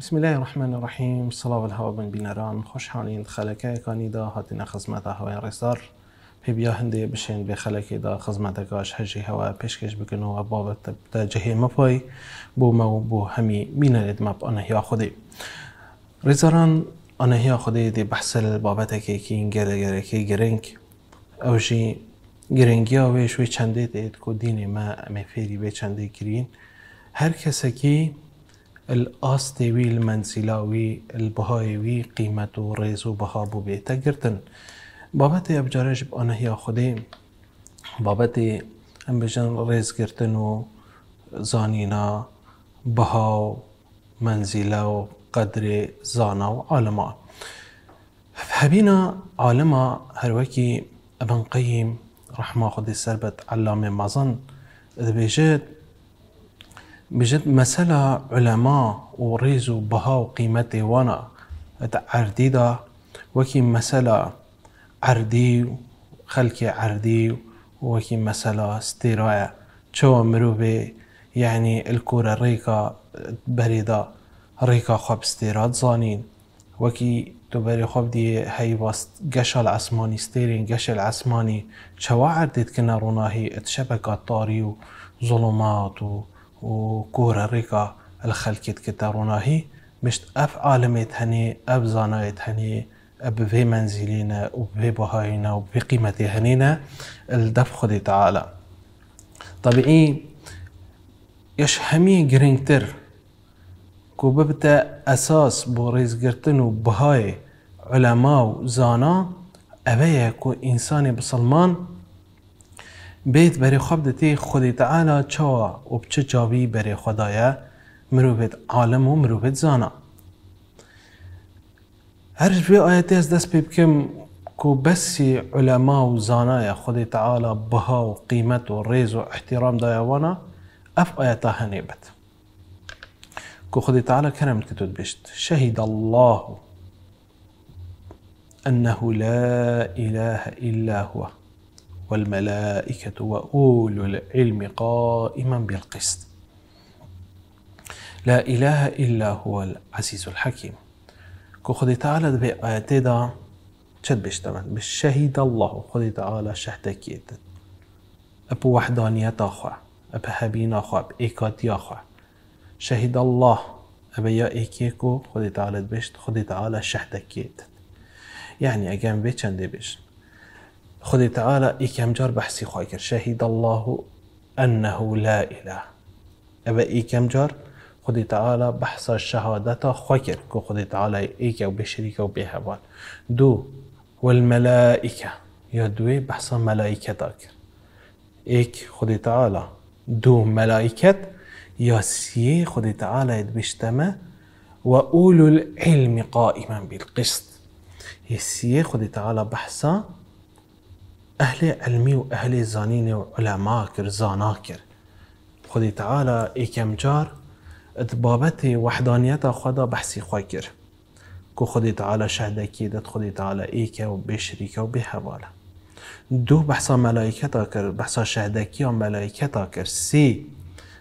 بسم الله الرحمن الرحيم والهواء خوش دا هاتين خزمتا الرحیم سلااو هاوابن بینەران خوۆشحاڵین خەلەکەی کانیدا هاتینە خزمەتە هەوای ڕێسار پێبیا هەندێ بشێن بێ خەلەکیدا خزمەتەکەش هەژی هەوە پێشکەش بکنەوە بابەتە جەهێ مەپۆی بۆ مە بۆ هەمی بینەرێت مەپ ئەنەهیا خودی ڕێزاران ئەنەهیا كي دێ بەحسل بابەتەکێکی گەرەگەرەکەی گرنگ ئەوژی گرنگیا وێش وی چەندێت دێت کو دینێ مە ئەمە فێری بێ چەندێک گرین هەر کەسەکی الآستي وي المنسلا وي البهاي وي قيمت و ریز و بها بو بیتا گرتن بابت ابجارش هي خدي بابت امبجن ريز ریز گرتن و زانینا بها منزلا و قدر زانا و عالما فهبینا عالما هروكي ابن قيم رحمه خدي سربت علامه مظن دبیجد بجد مسألة علماء وريزوا بها وقيمته وانا دا وكي مسألة عردي خلقي عردي وكي مسألة استيرايا شو مروبي يعني الكورة ريكا بريدا ريكا خب استيراد زانين وكي دوباره خب دي هی باست گش العسمانی ستیرین گش العسمانی چوا عردید که نروناهی اتشبکات تاری و ظلمات و و ريكا الخلكيت كتارونا هي مشت اف عالميت هني اف زانايت هني في منزلينا وبفي بهاينا وبفي قيمتي هنينا الدف خدي تعالى طبيعي يش همي جرينتر ببتا اساس بوريز قرتن وبهاي علماء وزانا أبيا كو إنساني بسلمان بيت بري خب دتي خودی تعالى چوا و بچه جابي بري خدايا مروبت عالم و مروبت زانا هر جبه آياتي از دست بکم كو بس علماء و يا خودی تعالى بها و قيمت و ريز و احترام وانا اف آياتا هنبت كو خدي تعالى كرم تتود بشت شهد الله أنه لا إله إلا هو والملائكة وأولو العلم قائما بالقسط لا إله إلا هو العزيز الحكيم كو خود تعالی به آه، آیت دا شد بشتمن بالشهيد الله خود تعالى شهد کیت أبو وحدانية أخوة أبو حبينا أخوة اب ایکاتی شهيد الله أبي يا إيكيكو کو تعالى بشت خود تعالى شهد کیت يعني أجام به چنده بشت خدای تعالى إيكام جار بحسي خايكر شهد الله أنه لا إله أبا إيكام جار خدای تعالى بحس الشهادة خايكر كو کۆ تعالى إيكا وبشريكا و دو والملائكة يدوي بحس ملائكة یا إيك بەحسا تعالى دو ملائكة خدای تەعاە تعالى يد یا وأولو العلم قائما بالقسط يسيه السياخ خدي تعالى بحثا اهل علمي واهل زانيني وعلماكر زاناكر خدي تعالى ایکم جار اتبابتي وحدانية خدا بحسي خواه كو خدي خدی تعالی شهده کیدت تعالى تعالی ایکه و به شریکه و به حواله دو بحثا ملائکتا بحسا بحثا شهدکی و ملائكة کر سي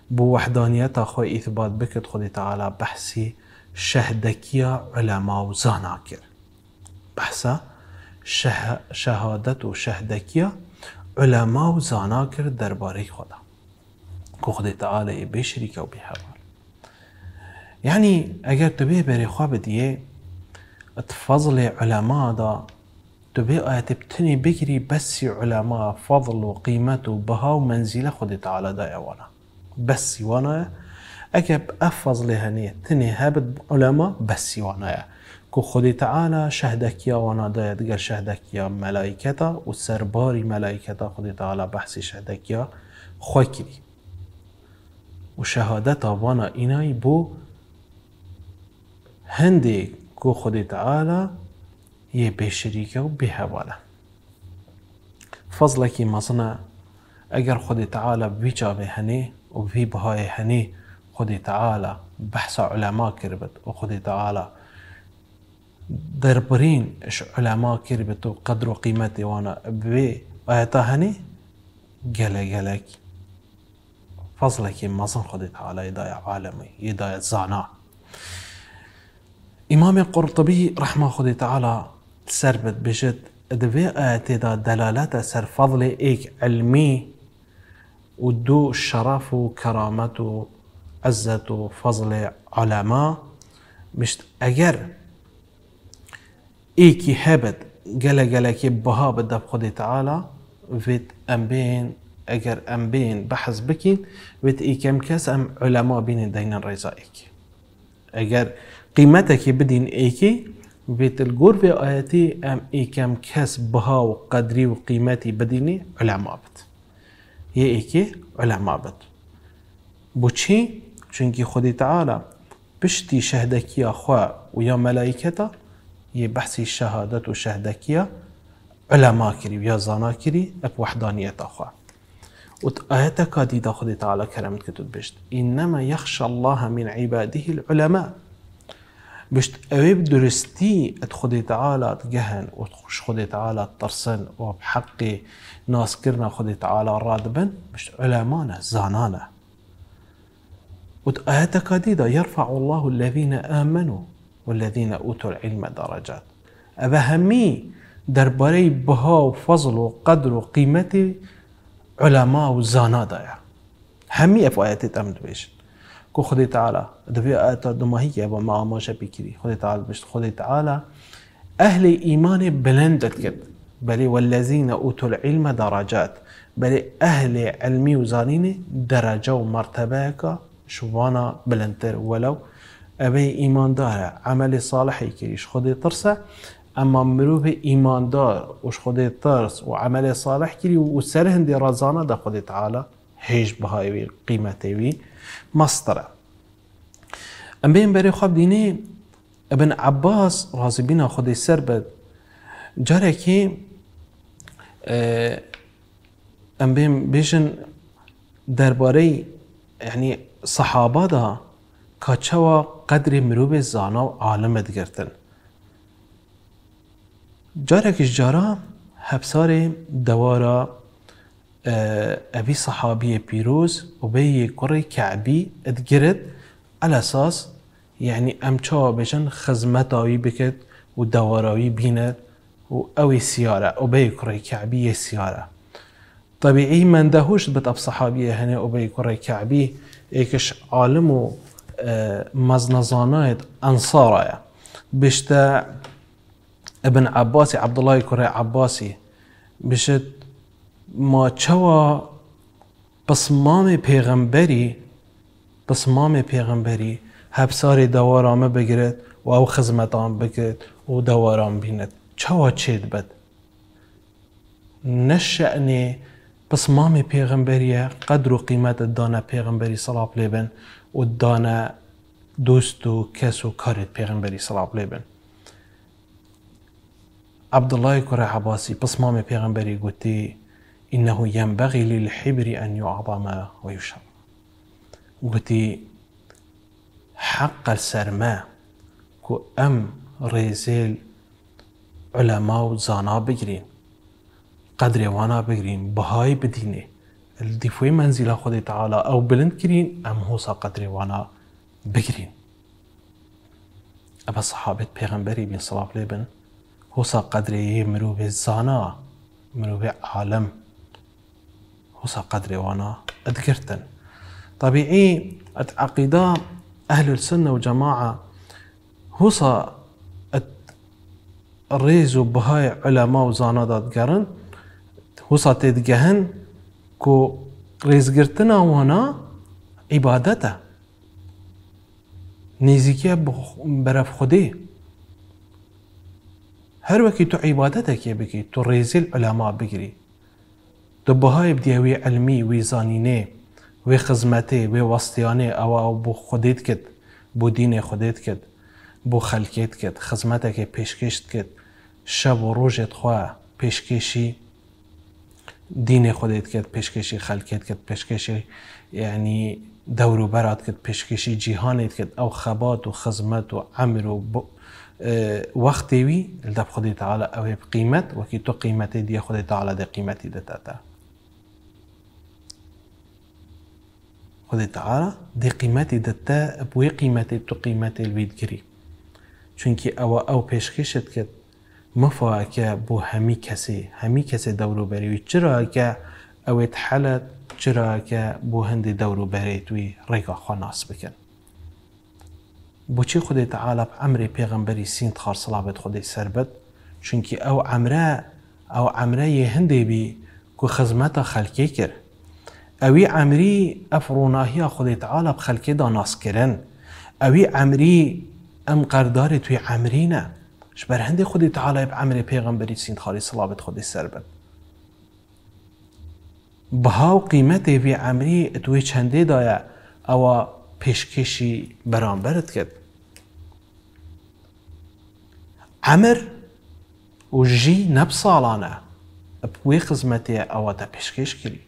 بو وحدانية خو اثبات بكت خدي تعالى بحسي شهدکی علما و زانا کر بحثا شه... شهادت و شهدکیا علما و زانا کرد درباره خدا که خود تعالی به شریک و به حوال یعنی اگر تو بری خواب دیه فضل علما دا تو بی آیت بتنی بگری بس علما فضل و قیمت و بها و منزیل خود تعالی دا اوانا بس وانا اگر افضل هنیه تنی هبت علما بس وانا که خود تعالی شهدکیا وانا داید گر شهدکیا ملائکتا و سرباری ملايكتا خود تعالی بحث شهدکیا يا کری و شهادت وانا إناي بو هنده كو خود تعالی یه بشریکه و به حواله فضلکی مثلا اگر خود تعالی بیچا به هنه و بی بهای هنه خود تعالی بحث علماء کربت و خود تعالی دربرين اش علماء كربتو قدر وقيمتي وانا بي ايتا هني جلا گلك فضلك مزن خدت على هداية عالمي هداية زانا امام القرطبي رحمه خدي تعالى سربت بجد دوي آياتي دا دلالته سر فضل ايك علمي ودو شرف وكرامته عزته وفضل علماء مش أجر ای که هبد گله گله که بها بدب خود تعالى وید امبين اجر اگر ام بحث بکین وید ای کم کس ام علما بین دین رضا ایک اگر قیمتك بدين ايكي بيت الجور في آياتي ام ايكم كس بها وقدري وقيمتي بديني علماء بد يا ايكي علماء بد بوشي شنكي خدي تعالى بشتي شهدك يا خوا ويا ملائكته یه بحثی شهادت و شهدکیه علما کری و یا زانا کری اب وحدانیت آخوا و آیت کادی داخل خود تعالی کرمت بشت اینما یخش الله من عباده العلماء بشت اويب درستي خدي تعالى تجهن وتخش خدي تعالى ترسن وبحقي ناس كرنا خدي تعالى رادبا بشت علمانا زانانا وتآيات دا يرفع الله الذين آمنوا والذين اوتوا العلم درجات و همي درباره بها وفضل فضل وقيمة علماء وزانا دايا همي و زانا دایا بيش اف آیتت امد دبي کو خود تعالی دوی آیت دماهی که با معاماشه بکری تعالى تعالی اهل إيمان بلندت كد بلي والذين اوتوا العلم درجات بلي اهل علمي وزانين درجه ومرتبة شوانا بلندتر ولو ابي ايمان داره عمل صالحي كريش خدي ترسه اما مروه ايمان دار وش خدي ترس وعمل صالح كري وسر هندي رزانا دا خدي تعالى هيج بهاي قيمتي وي مصدره ام بين بري خب ديني ابن عباس راضي بنا خدي سر بد جاركي ام بين بيجن درباري يعني صحابه دا كاتشوا قدر مروب زانا و عالمت گرتن جارکش جارا هبسار دوارا ابي اه، صحابي بيروز وبي كري كعبي ادقرت على اساس يعني ام تشا بجن خزمتاوي بكت ودواراوي بينت واوي سيارة وبي كري كعبي سيارة طبيعي من دهوش صحابيه صحابي هنا وبي كري كعبي ايكش عالم و مزنزانات انصارايا بشتا ابن عباسي عبد الله كوري عباسي بشت ما چوا بصمام پیغمبری بصمام پیغمبری هبساري دوارام بگرد و او خزمتان بگرد و دوارام بیند چوا چید بد نشأني بصمام پیغمبری قدر و قیمت دانه پیغمبری صلاح لبن و دانا دوست و کس و کارت پیغمبری صلاب لیبن عبد الله كره عباسي بصمام پیغمبري قلتي إنه ينبغي للحبر أن يعظم ويشر گوتي حق السرما كو أم ريزيل علماء زانا بجرين قدر وانا بجرين بهاي بدينه الديفوي منزل خود تعالى او بلند كرين ام هو قدر وانا بكرين أبا صحابة پیغمبری بین صلاف لیبن حوسا قدر مروب زانا مروب عالم هو قدر وانا ادگرتن طبيعي أتعقيدا أهل السنة وجماعة هوصا الريز بهاي علماء وزانادات قرن هوصا تدقهن کۆ ڕێزگرتنا وەنا عیباەتە نزیکە بەرەف خودێ هەروەکی تو عیباەتەکێ بکەیت تو ڕێزیل ئەلاما بگری تو بەهای بدیاوی ئەلمی ویزانینێ وێ خزمەتێ وێ وەستیانێ ئەوە بۆ خودێت کرد بۆ دینێ خودێت کرد بۆ خەلکێت کرد خزمەتێکی پێشکەشت کرد شەب و ڕۆژێت خوا پێشکێشی دینی خودت کرد پیشکشی خلقت کرد پیشکشی یعنی دور و برات کرد پیشکشی جيهانت کرد او خبات و خزمت و عمر و اه، وقتی وی لدب خدای تعالی او قیمت و کی تو قیمت دی دي تعالی د قیمتی دتا تا خدای تعالی دی قیمتی دتا بوی قیمتی تو قیمتی الوید گری چونکی او او پیشکشت کرد مفاکه بو همی همی کسی کسی مەفەوە کە بۆ هەمی کەسێ هەمی کەسێ دەوروبەریوی چراکە ئەوێت حەلت چراکە بۆ هەندی دەوروبەرێت وی ڕێگا خۆناس بکەن بۆچی خودێت عاالب ئەمری پێغمبەری سینت خارسەڵابێت خودی بد چونکی او عمره ئەو ئەمرە ئەو ئەمرەیە هەندێبی کو خزمەتە خەلکی کرد ئەوی ئەمری ئەف ڕووناهیە خودێت دا ناس کرن اوی عمری ام قەرداری توی عمری نه بەر هەندێک خودی تعاالای ئەمرێ پێغمبەری چین خاڵی سڵابت خودی سەر بن بەهاو قیمەتێ بێ ئەمری توێ چەندێدایە ئەوە پێشکێشی بەرامبەرت کرد ئەمر و ژی نەب ساڵانە وێ خزمەتێ ئەوە تا پێشکێش کردی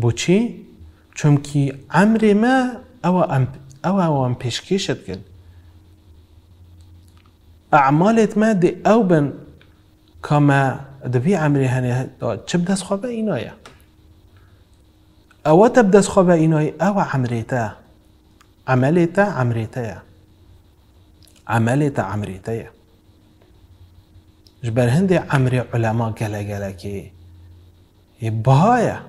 بۆچی چونکی ئەمرێمە ئەوە ئەوە ئەم پێشکێشت کرد اعمالت ما دی او بن كما دبي عمري هني چه بدست خواه اینایه او تبدس خواه اينايا او عمريتا عملتا عمريتا عملتا عمريتا جبر هندي عمري علماء گله گله كي يبهايا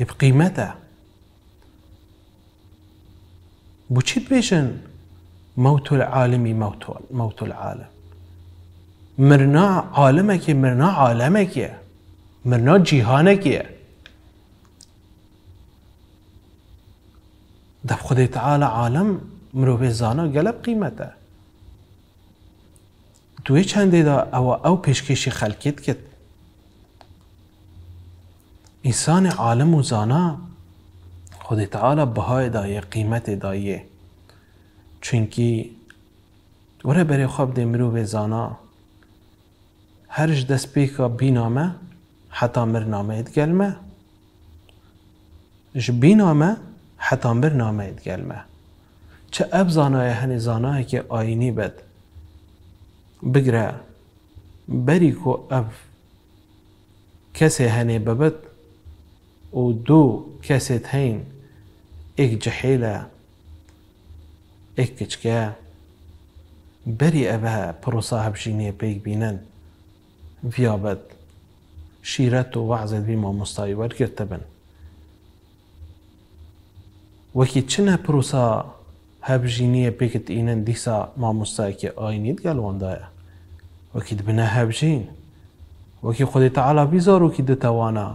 يبقيمتا بوشيت بيشن موت العالمی موت العالم مرنا عالمك مرنا عالمك مرنا جیهانکه دب خدای تعالی عالم مروف زانا گلب قیمته دوی چنده دا او او پیشکشی خلکیت کت انسان عالم و زانا خدای تعالی بهای دایه قیمت دایه چونکی وره بری خواب دی مرو به زانا هرش دست بینامه حتا مرنامه ادگلمه اش بینامه حتا اید گلمه چه اب زانای هنی زانای که آینی بد بگره بری کو اب کسی هنی ببد و دو کسی تین ایک جحیله ئەی کچکە بەری ئەبە پرۆسا هەبژینێ پیک بینن ویابد شیرت و وەعزت بیمە مستایی وەرگرتە بن وەکی چنە پرۆسا هەبژینیە پێکت ئینەن دیسا دبنا هب گەلوەندایە وەکی بنە هەبژین وەکی خودی تعالا بیزارۆکی دەتەوانە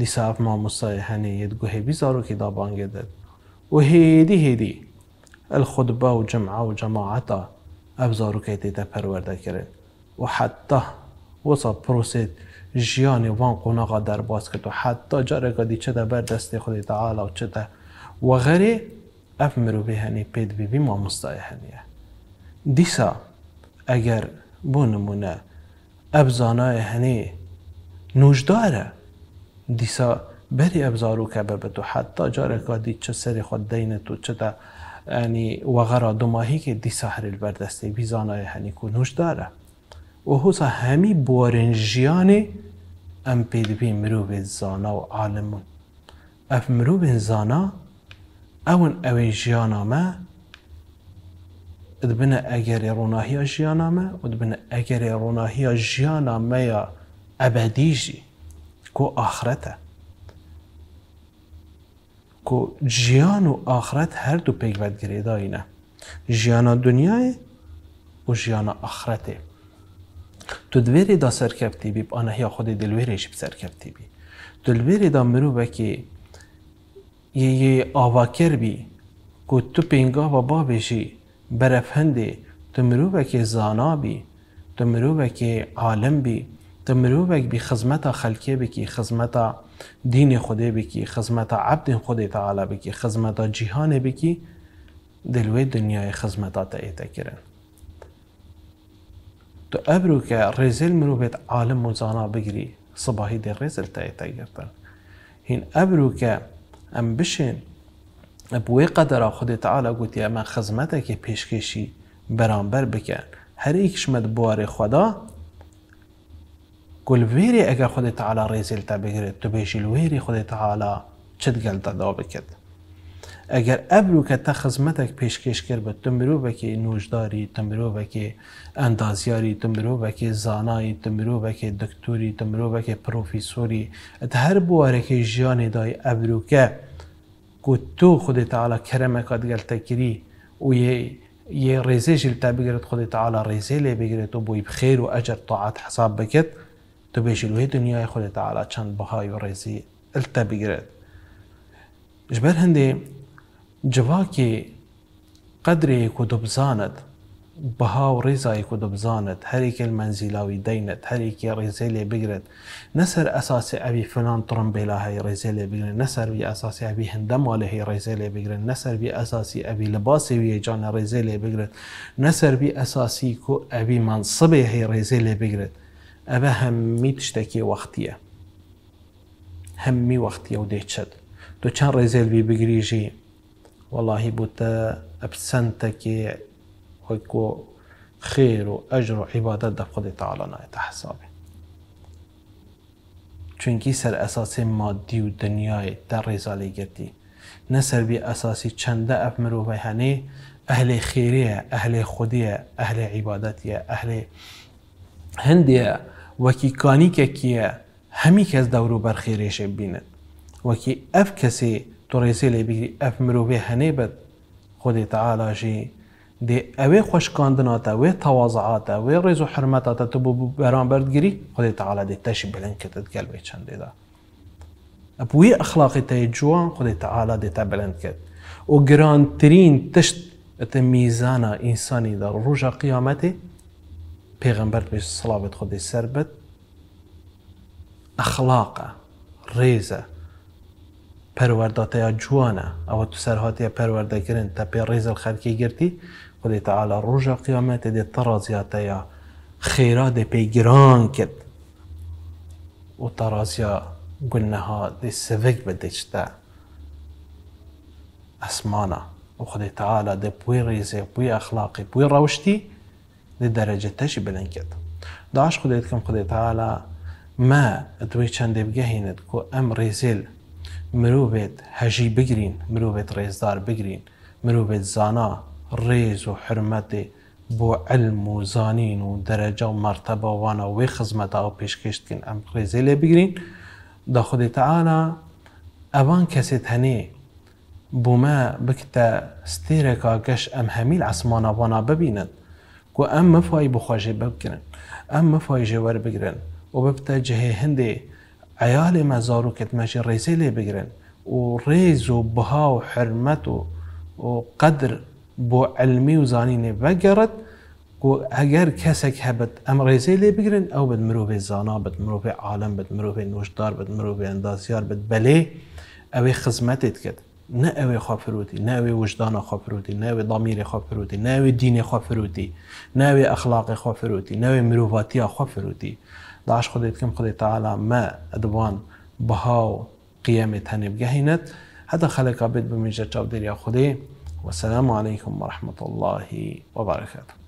دیسا ئەف مامۆستای هەنێ یەت گوهێ بیزارۆکی دابانگێدت و هێدی هێدی الخطبه وجمعه وجماعته ابزارو که دیده پرورده کرد وحتى حتی بروسيت جياني وان قناقا در باسكتو حتى جاري قدي جارگا چه ده بر دست خود تعالی و چه ده و غیره اف مرو به هنی پید بی ما مستای هنیه اگر بو نمونه ابزانای هنی نوجداره دیسا بری ابزارو که ببتو حتی جارگا دی چه سری خود دینه تو چه ده يعني وغرا دماهی که دی سحر البردسته بیزانای هنی کنوش داره و حوزا همی بورنجیان ام پیدبی مروب زانا و عالمون اف مروب زانا اون اوي جيانا ما دبنه اگر روناهی جيانا ما ادبنا دبنه اگر روناهی جيانا ما يا ابديجي كو آخرته که جیان و آخرت هر دو پیوند گریده اینه جیان دنیای و جیان آخرت تو دویری دا سرکبتی بی آنه یا خود دلویریش بسرکبتی بی دلویری دا مرو بکی یه یه آواکر بی که تو پینگا و با بشی برفهنده تو مرو بکی زانا بی تو مرو بکی عالم بی تو مرو بکی بی خزمتا خلکه بکی دین خدا بکی خدمت عبد خدا تعالی بکی خدمت جهان بکی دلوی دنیای خدمت تا ایتا کرن تو ابرو که رزل مرو بیت عالم مزانا بگری صباحی در ریزل تا ایتا هین ابرو که ام بشین بوی قدر خود تعالی گوتی اما خدمت که پیشکشی برانبر بکن هر ایک شمد بوار خدا گل ویری اگر خود تعالی ریزلتا بگیرد تو بیشیل ویری خود تعالی چت گلتا دا بکد اگر ابرو که تا خدمتک پیشکش کرد بد تو مرو بکی نوجداری تو مرو بکی اندازیاری تو مرو بکی زانایی تو مرو بکی دکتوری تو مرو بکی پروفیسوری ات هر بواره که جان دای ابرو که کو تو خود تعالی کرمک گلتا تکری و یه یه ريزي جلتا بقرت خدي تعالى ريزي لي بقرت بخیر و اجر طاعت حساب بكت تو بێژیلوهی دنیای خۆت تاعالا چەند بەهای و ڕێزی ئەلتە بگرێت ژبەر هەندێ جواکی قدرێک و دەبزانت بها و ڕێزایك و دەبزانت هەرێکە مەنزیلاوی دەینەت هەرێکی ڕێزە لێ بگرێت نەسەر ئەساسی ئەوی فلان تڕم بێلا هەیە ڕێزە لێ بگرن نەسەروی ئەساسی ئەوی هەندەمالە هەیە ڕێزە لێ بگرن نەسەروی ئەساسی ئەوی لە باسێویە جانە ڕێزە لێ بگرێت نەسەروی ئەساسی و ئەوی مانسبێ هەیە ڕێزە لێ بگرێت ئەبە هەممیت شتێکی وەختیە هەممی وەختیە و دێچێت دو چەند ڕێزێلوی بگریژی وەڵی بوتە ئەپسەندەکێ خۆی کۆ خێر و ئەژر و عیبادەت دەخۆی تاڵە نایێتە حسابێ چونکی سەر ئەساسی مادی و دنیای دە ڕێزالی گرتی نەسەربی ئەساسی چەندە ئەپ مرۆڤی هەنێ ئەهلێ خێریە ئەهلێ خودیە ئەهلێ عیبادەتە ئەهلێ هەندێ وەکی کانیکێکیە هەمی کەس دەور و بەرخێرێشە بینن وەکی ئەف کەسێ توڕێسی لێبیری ئەف مرۆڤێ هەنێ بەت خودی تعالاشی دێ ئەوێ خوشکاندناتە وێ تەوازعاتە وێ ڕێز و حرمەتاتە تو بۆ بەرامبەرگیری خودی تعالا دێ تەشی بلندکردت گەلوێ چندێدا ئەپوی ئەخلاقی تای جوان خودی تعالا دێتە بلند کرد و گرانترین تشت ئەتە میزانە ئینسانی دا ڕۆژە قیامەتی پێغەمبەر پێش سڵاوێت خۆدەی سربەت ئەخلاقە ڕێزە پەروەەردەتەیە جوانە او تو سەرهاتەیە پەروەەردەگرن تا پێ ریز خەرکی گرتی خدی تەعاالە ڕۆژە قیامەتە دێت تەڕازیاتەیە خێرا دێ پێی گران کرد و تەڕازە گونەها دی سەڤک بەدەچتە ئەسمانە و خودی تەعاالە دی پوی ڕێزێ پوی اخلاقی پوی ڕەوشتی لدرجه تشي بلنكت داش خديت كم خديت تعالى ما دوي چند بگهیند كو ام ریزل مروبت هجی بگرین مروبت ریزدار بگرین مروبت زانا ريز و حرمت بو علم و زانین و درجه و مرتبه وانا و خزمت او پیشکشت کن ام ريزيل بگرین دا خود تعالى اوان کسی تنی بو ما بکتا ستیرکا گش ام همیل عصمانا وانا ببیند کو ام مفای بخواجه بەبکردن ام مفای جوار بگرن و ببتە جهێ هەندێ عیال مزارو کت کتمەشی ڕێزی لێ بگرن و ریز و بها و حرمت و قدر بو علمی و زانینێ بەگەڕت و اگر کەسێک هەبت ئەم ڕێزی لێ بگرن او بد مرۆڤێ زانا بد مرۆڤێ عالم بد مرۆڤێ نوشدار بد مرۆڤێ ئەندازیار بد بله اوی خزمەتێت کد نه اوه خواه فروتی نه وجدان خواه فروتی نه اوه ضمیر خواه فروتی نه اوه دین خواه فروتی نه اوه اخلاق خواه فروتی نه اوه مروفاتی خواه فروتی داعش خودت كم خدي تعالى ما أدوان بهاو قيامة هنب جهنت هذا خلق عبد بمجد جودر يا خدي والسلام عليكم ورحمة الله وبركاته